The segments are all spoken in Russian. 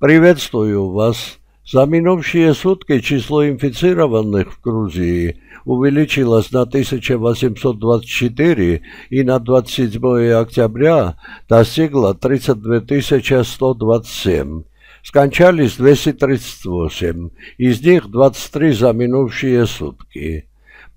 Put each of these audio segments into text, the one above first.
Приветствую вас. За минувшие сутки число инфицированных в Грузии увеличилось на 1824 и на 27 октября достигло 32 127. Скончались 238, из них 23 за минувшие сутки.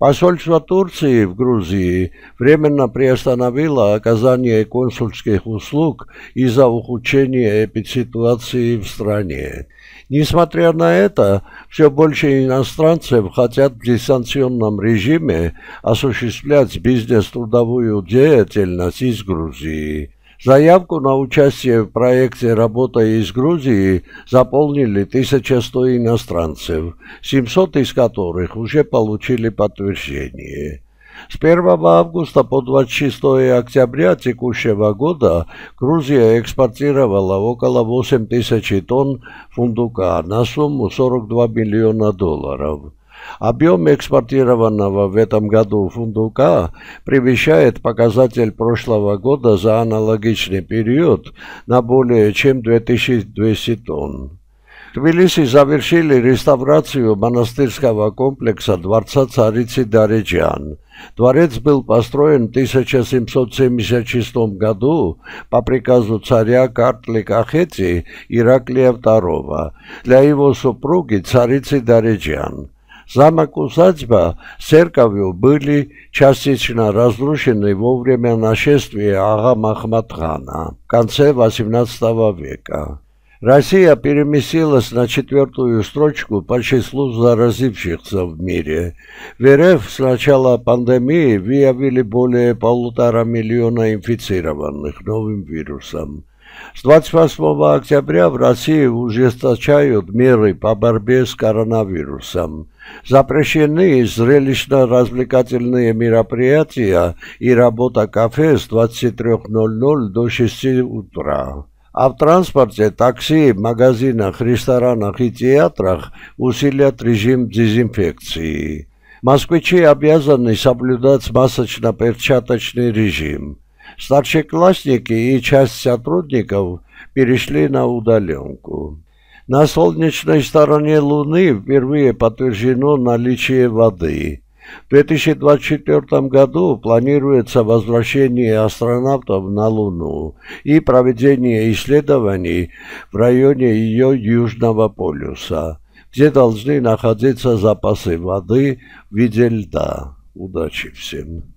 Посольство Турции в Грузии временно приостановило оказание консульских услуг из-за ухудшения эпидситуации в стране. Несмотря на это, все больше иностранцев хотят в дистанционном режиме осуществлять бизнес-трудовую деятельность из Грузии. Заявку на участие в проекте «Работа из Грузии» заполнили 1100 иностранцев, 700 из которых уже получили подтверждение. С 1 августа по 26 октября текущего года Грузия экспортировала около 8 тысяч тонн фундука на сумму 42 миллиона долларов. Объем экспортированного в этом году фундука превышает показатель прошлого года за аналогичный период на более чем 2200 тонн. В Тбилиси завершили реставрацию монастырского комплекса дворца царицы Дариджан. Дворец был построен в 1776 году по приказу царя Картликахети Ираклия II для его супруги царицы Дариджан. Замок усадьба с церковью были частично разрушены во время нашествия Ага Махмадхана в конце XVIII века. Россия переместилась на четвертую строчку по числу заразившихся в мире. В РФ с начала пандемии выявили более полутора миллиона инфицированных новым вирусом. С 28 октября в России ужесточают меры по борьбе с коронавирусом. Запрещены зрелищно-развлекательные мероприятия и работа кафе с 23.00 до 6 утра. А в транспорте, такси, магазинах, ресторанах и театрах усилят режим дезинфекции. Москвичи обязаны соблюдать масочно-перчаточный режим. Старшеклассники и часть сотрудников перешли на удаленку. На солнечной стороне Луны впервые подтверждено наличие воды. В 2024 году планируется возвращение астронавтов на Луну и проведение исследований в районе ее Южного полюса, где должны находиться запасы воды в виде льда. Удачи всем!